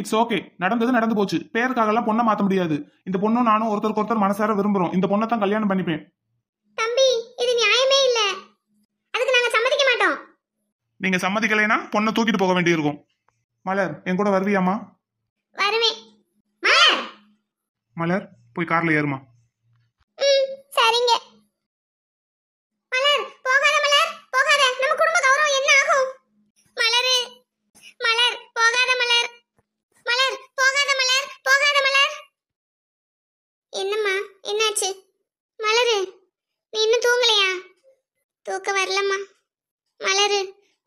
it's okay நடந்தது நடந்து போச்சு பேருக்காக எல்லாம் பொண்ணை மாத்த முடியாது இந்த பொண்ணும் நானும் ஒருத்தருக்கு ஒருத்தர் மனசார விரும்புறோம் இந்த பொண்ணை தான் கல்யாணம் பண்ணிப்பேன் தம்பி இது நியாயமே இல்ல அதுக்கு நாங்க சம்மதிக்க மாட்டோம் நீங்க சம்மதிக்கலைனா பொண்ணை தூக்கிட்டு போக வேண்டியிருக்கும் மலர் என் கூட வருவியாமா வருவேன் மலர் போய் கார்ல ஏறுமா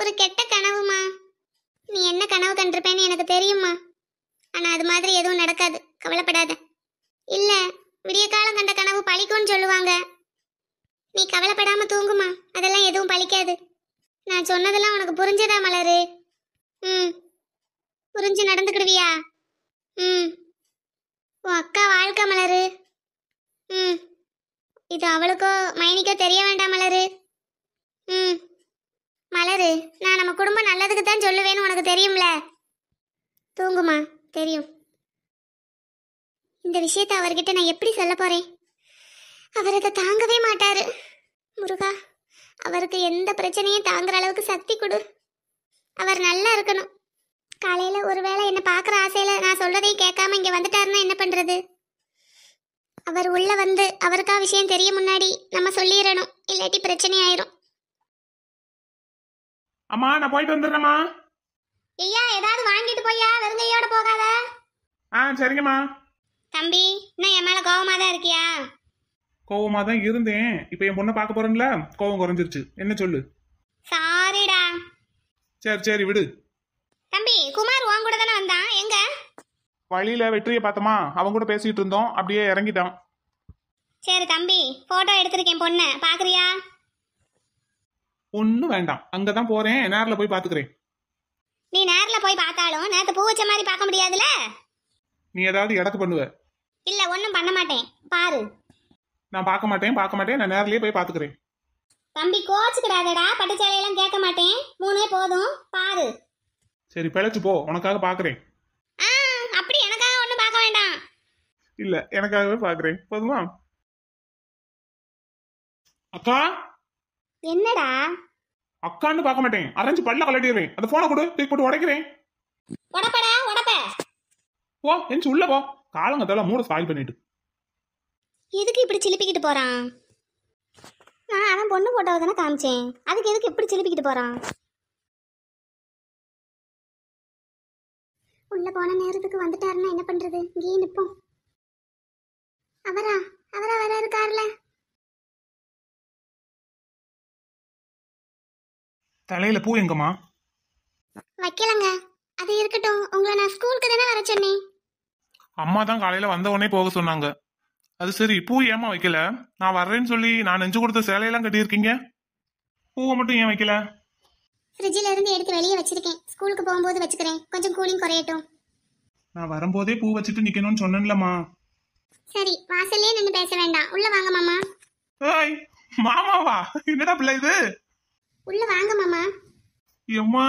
ஒரு கெட்ட கனவுமா நீ என்ன கனவு கண்டிருப்பேன்னு எனக்கு தெரியுமா ஆனால் அது மாதிரி எதுவும் நடக்காது கவலைப்படாத இல்லை விடிய காலம் கண்ட கனவு பழிக்கும்னு சொல்லுவாங்க நீ கவலைப்படாம தூங்குமா அதெல்லாம் எதுவும் பழிக்காது நான் சொன்னதெல்லாம் உனக்கு புரிஞ்சதா மலரு ம் புரிஞ்சு நடந்துக்கிடுவியா ம் உன் அக்கா வாழ்க்கை மலரு ம் இது அவளுக்கோ மைனிக்கோ தெரிய வேண்டாம் மலரு நல்லது நான் நம்ம குடும்பம் நல்லதுக்கு தான் சொல்லுவேன்னு உனக்கு தெரியும்ல தூங்குமா தெரியும் இந்த விஷயத்த அவர்கிட்ட நான் எப்படி சொல்ல போறேன் அவர் அதை தாங்கவே மாட்டாரு முருகா அவருக்கு எந்த பிரச்சனையும் தாங்குற அளவுக்கு சக்தி கொடு அவர் நல்லா இருக்கணும் காலையில் ஒருவேளை என்னை பார்க்குற ஆசையில் நான் சொல்றதையும் கேட்காம இங்கே வந்துட்டாருன்னா என்ன பண்ணுறது அவர் உள்ளே வந்து அவருக்கா விஷயம் தெரிய முன்னாடி நம்ம சொல்லிடணும் இல்லாட்டி பிரச்சனை ஆயிரும் அம்மா நான் போயிட்டு வந்துடுறேம்மா ஐயா ஏதாவது வாங்கிட்டு போய்யா வெறுங்கையோட போகாத ஆ சரிங்கம்மா தம்பி இன்னும் என் மேல கோவமா தான் இருக்கியா கோவமா தான் இருந்தேன் இப்போ என் பொண்ணை பார்க்க போறேன்ல கோவம் குறைஞ்சிருச்சு என்ன சொல்லு சாரிடா சரி சரி விடு தம்பி குமார் உன் கூட தானே வந்தான் எங்க வழியில வெற்றியை பார்த்தோமா அவன் கூட பேசிட்டு இருந்தோம் அப்படியே இறங்கிட்டான் சரி தம்பி போட்டோ எடுத்திருக்கேன் பொண்ணை பாக்குறியா ஒன்றும் வேண்டாம் அங்கே தான் போகிறேன் நேரில் போய் பாத்துக்கிறேன் நீ நேரில் போய் பார்த்தாலும் நேரத்தை பூ வச்ச மாதிரி பார்க்க முடியாதுல்ல நீ ஏதாவது இடத்து பண்ணுவ இல்லை ஒன்றும் பண்ண மாட்டேன் பாரு நான் பார்க்க மாட்டேன் பார்க்க மாட்டேன் நான் நேர்லயே போய் பாத்துக்கிறேன் தம்பி கோச்சுக்கிடாதடா பட்டுச்சேலையெல்லாம் கேட்க மாட்டேன் மூணே போதும் பாரு சரி பிழைச்சு போ உனக்காக பார்க்குறேன் ஆ அப்படி எனக்காக ஒன்றும் பார்க்க வேண்டாம் இல்லை எனக்காகவே பார்க்குறேன் போதுமா அக்கா என்னடா அக்கான்னு பார்க்க மாட்டேன் அரைஞ்சு பல்ல கலட்டிடுவேன் அந்த போனை கொடு தூக்கி போட்டு உடைக்கிறேன் உடப்படா உடப்ப ஓ எஞ்சி உள்ள போ காலங்கத்தால மூட ஸ்பாயில் பண்ணிட்டு எதுக்கு இப்படி சிலுப்பிக்கிட்டு போறான் நான் அவன் பொண்ணு போட்டோ தானே காமிச்சேன் அதுக்கு எதுக்கு இப்படி சிலுப்பிக்கிட்டு போறான் உள்ள போன நேரத்துக்கு வந்துட்டாருன்னா என்ன பண்றது இங்கேயே நிற்போம் அவரா அவரா வர தலையில பூ எங்கம்மா வைக்கலங்க அது இருக்கட்டும் உங்களை நான் ஸ்கூலுக்கு தானே வர சொன்னேன் அம்மா தான் காலையில வந்த உடனே போக சொன்னாங்க அது சரி பூ ஏமா வைக்கல நான் வர்றேன்னு சொல்லி நான் நெஞ்சு கொடுத்த சேலையெல்லாம் கட்டியிருக்கீங்க பூவை மட்டும் ஏன் வைக்கல ஃப்ரிட்ஜில் இருந்து எடுத்து வெளியே வச்சிருக்கேன் ஸ்கூலுக்கு போகும்போது வச்சுக்கிறேன் கொஞ்சம் கூலிங் குறையட்டும் நான் வரும்போதே பூ வச்சுட்டு நிக்கணும்னு சொன்னேன்லம்மா சரி வாசல்லே நின்னு பேச வேண்டாம் உள்ள வாங்க மாமா ஏய் மாமாவா என்னடா பிள்ளை இது உள்ள வாங்க மாமா எம்மா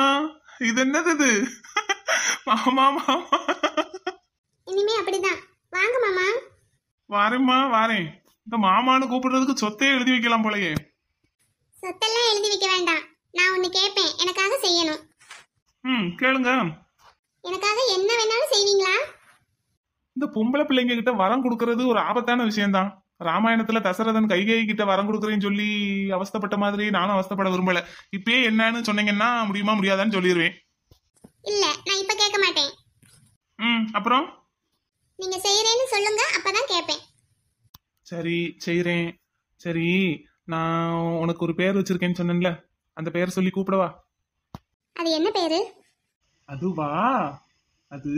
இது என்னது இது மாமா மாமா இனிமே அப்படிதான் வாங்க மாமா வாரேம்மா வாரேன் இந்த மாமான்னு கூப்பிடுறதுக்கு சொத்தே எழுதி வைக்கலாம் போலயே சொத்தெல்லாம் எழுதி வைக்க வேண்டாம் நான் ஒன்னு கேட்பேன் எனக்காக செய்யணும் ம் கேளுங்க எனக்காக என்ன வேணாலும் செய்வீங்களா இந்த பொம்பளை பிள்ளைங்க கிட்ட வரம் கொடுக்கறது ஒரு ஆபத்தான விஷயம்தான் ராமாயணத்துல தசரதன் கைகை கிட்ட வரம் கொடுக்குறேன்னு சொல்லி அவஸ்தப்பட்ட மாதிரி நானும் அவஸ்தப்பட விரும்பல இப்பயே என்னன்னு சொன்னீங்கன்னா முடியுமா முடியாதான்னு சொல்லிடுவேன் இல்ல நான் இப்ப கேட்க மாட்டேன் ம் அப்புறம் நீங்க செய்யறேன்னு சொல்லுங்க அப்பதான் கேட்பேன் சரி செய்யறேன் சரி நான் உனக்கு ஒரு பேர் வச்சிருக்கேன்னு சொன்னேன்ல அந்த பேர் சொல்லி கூப்பிடவா அது என்ன பேரு அதுவா அது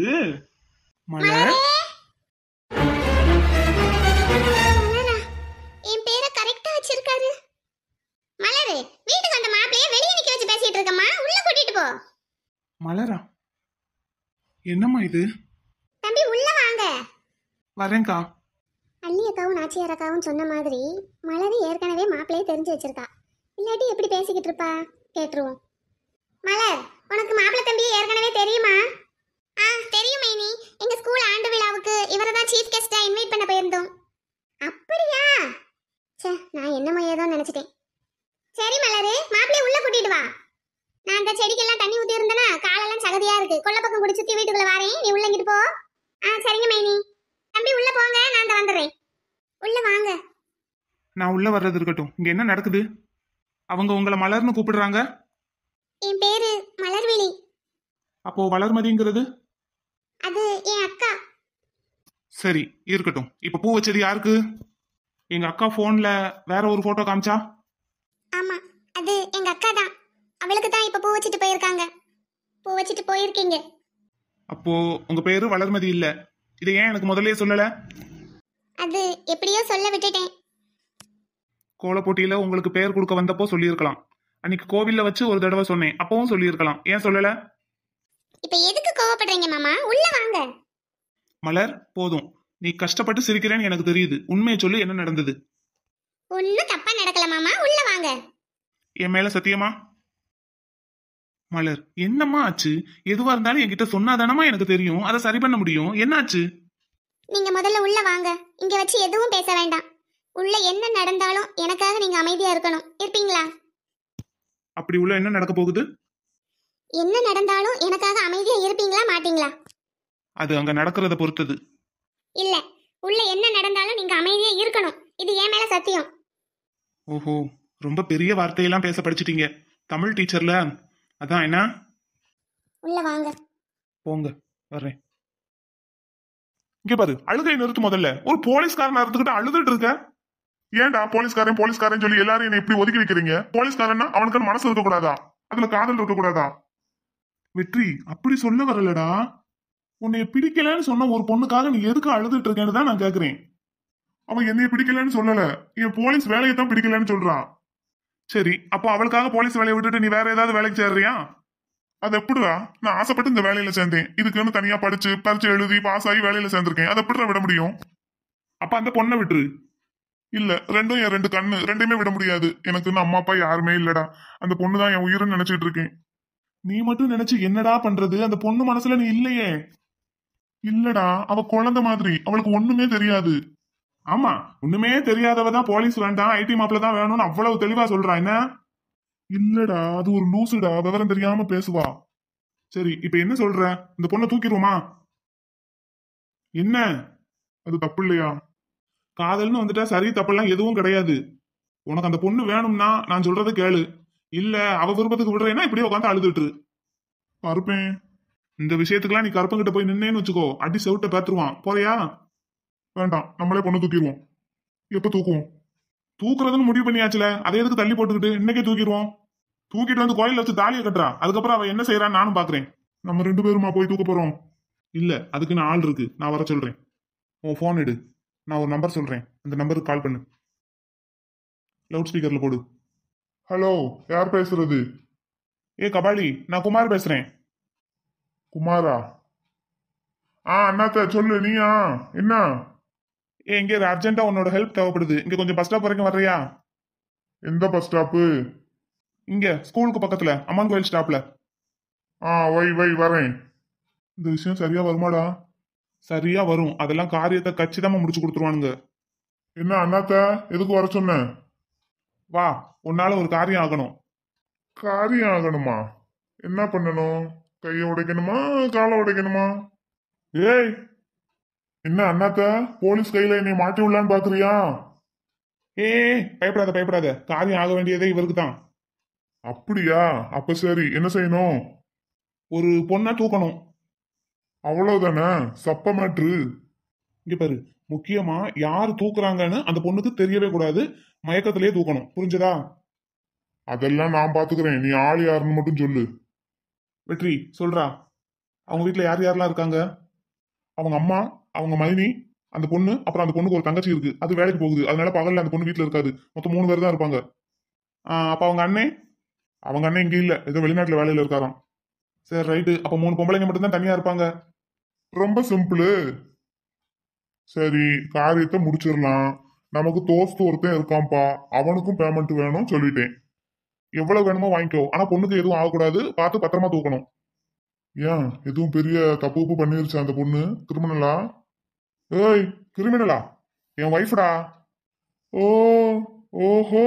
மலர் மலரா என்னம்மா இது தம்பி உள்ள வாங்க வரேன்க்கா அள்ளி அக்காவும் அக்காவும் சொன்ன மாதிரி மலரி ஏற்கனவே மாப்பிள்ளையே தெரிஞ்சு வச்சிருக்கா இல்லாட்டி எப்படி பேசிக்கிட்டு இருப்பா கேட்டுருவோம் மலர் உனக்கு மாப்பிள்ளை தம்பி ஏற்கனவே தெரியுமா ஆ தெரியும் மைனி எங்க ஸ்கூல் ஆண்டு விழாவுக்கு இவரை தான் சீஃப் கெஸ்ட்டாக இன்வைட் பண்ண போயிருந்தோம் அப்படியா சே நான் என்னமோ ஏதோ நினச்சிட்டேன் செடிக்கெல்லாம் தண்ணி ஊத்தி இருந்தனா காலெல்லாம் சகதியா இருக்கு கொல்ல பக்கம் குடி சுத்தி வீட்டுக்குள்ள வரேன் நீ உள்ள இங்கிட்டு போ ஆ சரிங்க மைனி தம்பி உள்ள போங்க நான் தான் வந்துடுறேன் உள்ள வாங்க நான் உள்ள வர்றது இருக்கட்டும் இங்க என்ன நடக்குது அவங்க உங்களை மலர்னு கூப்பிடுறாங்க என் பேரு மலர்விழி அப்போ வளர்மதிங்கிறது அது என் அக்கா சரி இருக்கட்டும் இப்ப பூ வச்சது யாருக்கு எங்க அக்கா போன்ல வேற ஒரு போட்டோ காமிச்சா ஆமா அது எங்க அக்கா தான் அவளுக்கு தான் இப்ப பூ வச்சுட்டு போயிருக்காங்க பூ வச்சுட்டு போயிருக்கீங்க அப்போ உங்க பேரு வளர்மதி இல்ல இத ஏன் எனக்கு முதல்லயே சொல்லல அது எப்படியோ சொல்ல விட்டுட்டேன் கோல போட்டியில உங்களுக்கு பேர் கொடுக்க வந்தப்போ சொல்லியிருக்கலாம் அன்னைக்கு கோவில்ல வச்சு ஒரு தடவை சொன்னேன் அப்பவும் சொல்லியிருக்கலாம் ஏன் சொல்லல இப்ப எதுக்கு கோவப்படுறீங்க மாமா உள்ள வாங்க மலர் போதும் நீ கஷ்டப்பட்டு சிரிக்கிறேன்னு எனக்கு தெரியுது உண்மையை சொல்லு என்ன நடந்தது ஒண்ணு தப்பா நடக்கல மாமா உள்ள வாங்க என் மேல சத்தியமா மலர் என்னம்மா ஆச்சு எதுவா இருந்தாலும் என்கிட்ட சொன்னாதானமா எனக்கு தெரியும் அதை சரி பண்ண முடியும் என்னாச்சு நீங்க முதல்ல உள்ள வாங்க இங்க வச்சு எதுவும் பேச வேண்டாம் உள்ள என்ன நடந்தாலும் எனக்காக நீங்க அமைதியா இருக்கணும் இருப்பீங்களா அப்படி உள்ள என்ன நடக்க போகுது என்ன நடந்தாலும் எனக்காக அமைதியா இருப்பீங்களா மாட்டீங்களா அது அங்க நடக்கறத பொறுத்தது இல்ல உள்ள என்ன நடந்தாலும் நீங்க அமைதியா இருக்கணும் இது ஏன் மேல சத்தியம் ஓஹோ ரொம்ப பெரிய வார்த்தையெல்லாம் பேச படிச்சிட்டீங்க தமிழ் டீச்சர்ல அதான் என்ன உள்ள வாங்க போங்க வர்றேன் இங்க பாரு அழுகை நிறுத்து முதல்ல ஒரு போலீஸ்காரன் இருந்துகிட்டு அழுதுட்டு இருக்க ஏன்டா போலீஸ்காரன் போலீஸ்காரன் சொல்லி எல்லாரும் என்ன இப்படி ஒதுக்கி வைக்கிறீங்க போலீஸ்காரன் அவனுக்கு மனசு இருக்க கூடாதா அதுல காதல் இருக்க கூடாதா வெற்றி அப்படி சொல்ல வரலடா உன்னைய பிடிக்கலன்னு சொன்ன ஒரு பொண்ணுக்காக நீ எதுக்கு அழுதுட்டு இருக்கேன்னு தான் நான் கேக்குறேன் அவன் என்னைய பிடிக்கலன்னு சொல்லல என் போலீஸ் வேலையை தான் பிடிக்கலன்னு சொல்றான் சரி அப்போ அவளுக்காக போலீஸ் வேலையை விட்டுட்டு நீ வேற ஏதாவது வேலைக்கு சேர்றியா அது எப்படிடா நான் ஆசைப்பட்டு இந்த வேலையில சேர்ந்தேன் இதுக்குன்னு தனியா படிச்சு பரிச்சு எழுதி பாஸ் ஆகி வேலையில சேர்ந்திருக்கேன் அதை எப்படி விட முடியும் அப்ப அந்த பொண்ணை விட்டுரு இல்ல ரெண்டும் என் ரெண்டு கண்ணு ரெண்டுமே விட முடியாது எனக்குன்னு அம்மா அப்பா யாருமே இல்லடா அந்த பொண்ணு தான் என் உயிருன்னு நினைச்சிட்டு இருக்கேன் நீ மட்டும் நினைச்சு என்னடா பண்றது அந்த பொண்ணு மனசுல நீ இல்லையே இல்லடா அவ குழந்தை மாதிரி அவளுக்கு ஒண்ணுமே தெரியாது ஆமா ஒண்ணுமே தெரியாதவ தான் போலீஸ் வேண்டாம் ஐடி மாப்பிள தான் வேணும்னு அவ்வளவு தெளிவா சொல்றா என்ன இல்லடா அது ஒரு லூசுடா விவரம் தெரியாம பேசுவா சரி இப்ப என்ன சொல்ற இந்த பொண்ணை தூக்கிடுவோமா என்ன அது தப்பு இல்லையா காதல்னு வந்துட்டா சரி தப்பெல்லாம் எதுவும் கிடையாது உனக்கு அந்த பொண்ணு வேணும்னா நான் சொல்றத கேளு இல்ல அவ விருப்பத்துக்கு விடுறேன்னா இப்படியே உட்காந்து அழுதுட்டு கருப்பேன் இந்த விஷயத்துக்கெல்லாம் நீ கருப்பங்கிட்ட போய் நின்னேன்னு வச்சுக்கோ அடி செவிட்ட பேத்துருவான் போறியா வேண்டாம் நம்மளே பொண்ணு தூக்கிடுவோம் எப்ப தூக்குவோம் தூக்குறதுன்னு முடிவு பண்ணியாச்சுல அதை எதுக்கு தள்ளி போட்டுக்கிட்டு இன்னைக்கே தூக்கிடுவோம் தூக்கிட்டு வந்து கோயில வச்சு தாலியை கட்டுறா அதுக்கப்புறம் அவ என்ன செய்யறான்னு நானும் பாக்குறேன் நம்ம ரெண்டு பேருமா போய் தூக்க போறோம் இல்ல அதுக்கு நான் ஆள் இருக்கு நான் வர சொல்றேன் உன் ஃபோன் எடு நான் ஒரு நம்பர் சொல்றேன் அந்த நம்பருக்கு கால் பண்ணு லவுட் ஸ்பீக்கர்ல போடு ஹலோ யார் பேசுறது ஏ கபாலி நான் குமார் பேசுறேன் குமாரா ஆ அண்ணாத்த சொல்லு நீயா என்ன ஏ இங்கே அர்ஜென்ட்டா உன்னோட ஹெல்ப் தேவைப்படுது இங்க கொஞ்சம் பஸ் ஸ்டாப் வரைக்கும் வர்றியா எந்த பஸ் ஸ்டாப்பு இங்க ஸ்கூலுக்கு பக்கத்துல அம்மன் கோயில் ஸ்டாப்ல ஆ வை வை வரேன் இந்த விஷயம் சரியா வருமாடா சரியா வரும் அதெல்லாம் காரியத்தை கச்சிதமா முடிச்சு கொடுத்துருவானுங்க என்ன அண்ணாத்த எதுக்கு வர சொன்ன வா உன்னால ஒரு காரியம் ஆகணும் காரியம் ஆகணுமா என்ன பண்ணணும் கையை உடைக்கணுமா காலை உடைக்கணுமா ஏய் என்ன அண்ணாத்த போலீஸ் கையில என்னை மாட்டி விடலான்னு பாக்குறியா ஏ பயப்படாத பயப்படாத காரியம் ஆக வேண்டியதே இவருக்கு தான் அப்படியா அப்ப சரி என்ன செய்யணும் ஒரு பொண்ணை தூக்கணும் அவ்வளவுதானே சப்ப மேட்ரு இங்க பாரு முக்கியமா யார் தூக்குறாங்கன்னு அந்த பொண்ணுக்கு தெரியவே கூடாது மயக்கத்திலேயே தூக்கணும் புரிஞ்சதா அதெல்லாம் நான் பாத்துக்கிறேன் நீ ஆள் யாருன்னு மட்டும் சொல்லு வெற்றி சொல்றா அவங்க வீட்டுல யார் யாரெல்லாம் இருக்காங்க அவங்க அம்மா அவங்க மைனி அந்த பொண்ணு அப்புறம் அந்த பொண்ணுக்கு ஒரு தங்கச்சி இருக்கு அது வேலைக்கு போகுது அதனால பகல்ல அந்த பொண்ணு வீட்டில் இருக்காது மொத்தம் மூணு பேர் தான் இருப்பாங்க அப்போ அவங்க அண்ணே அவங்க அண்ணன் இங்கே இல்லை ஏதோ வெளிநாட்டில் வேலையில் இருக்காராம் சரி ரைட்டு அப்போ மூணு பொம்பளைங்க மட்டும்தான் தனியாக இருப்பாங்க ரொம்ப சிம்பிளு சரி காரியத்தை முடிச்சிடலாம் நமக்கு தோஸ்து ஒருத்தன் இருக்கான்ப்பா அவனுக்கும் பேமெண்ட் வேணும்னு சொல்லிட்டேன் எவ்வளவு வேணுமோ வாங்கிக்கோ ஆனா பொண்ணுக்கு எதுவும் ஆகக்கூடாது பார்த்து பத்திரமா தூக்கணும் ஏன் எதுவும் பெரிய தப்பு உப்பு பண்ணிருச்சு அந்த பொண்ணு கிரிமினலா ஏய் கிரிமினலா என் ஒய்ஃப்டா ஓ ஓஹோ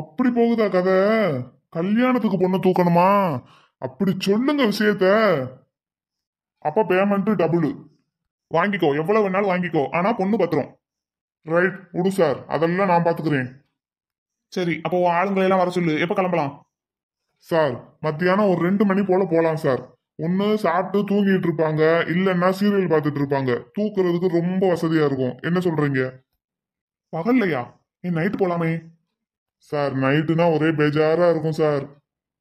அப்படி போகுதா கதை கல்யாணத்துக்கு பொண்ணை தூக்கணுமா அப்படி சொல்லுங்க விஷயத்த அப்ப பேமெண்ட் டபுள் வாங்கிக்கோ எவ்வளவு வேணாலும் வாங்கிக்கோ ஆனா பொண்ணு பத்திரம் ரைட் விடு சார் அதெல்லாம் நான் பாத்துக்கிறேன் சரி அப்போ ஆளுங்களை எல்லாம் வர சொல்லு எப்ப கிளம்பலாம் சார் மத்தியானம் ஒரு ரெண்டு மணி போல போலாம் சார் ஒன்று சாப்பிட்டு தூங்கிட்டு இருப்பாங்க இல்லைன்னா சீரியல் பார்த்துட்டு இருப்பாங்க தூக்குறதுக்கு ரொம்ப வசதியா இருக்கும் என்ன சொல்றீங்க பகல்லையா நீ நைட்டு போலாமே சார் நைட்டுனா ஒரே பேஜாரா இருக்கும் சார்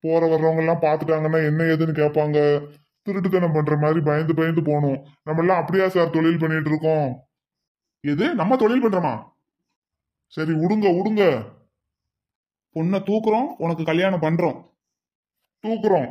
போற வர்றவங்க எல்லாம் பார்த்துட்டாங்கன்னா என்ன ஏதுன்னு கேட்பாங்க திருட்டுத்தனம் பண்ற மாதிரி பயந்து பயந்து போகணும் நம்ம எல்லாம் அப்படியா சார் தொழில் பண்ணிட்டு இருக்கோம் எது நம்ம தொழில் பண்றோமா சரி விடுங்க விடுங்க பொண்ணை தூக்குறோம் உனக்கு கல்யாணம் பண்றோம் தூக்குறோம்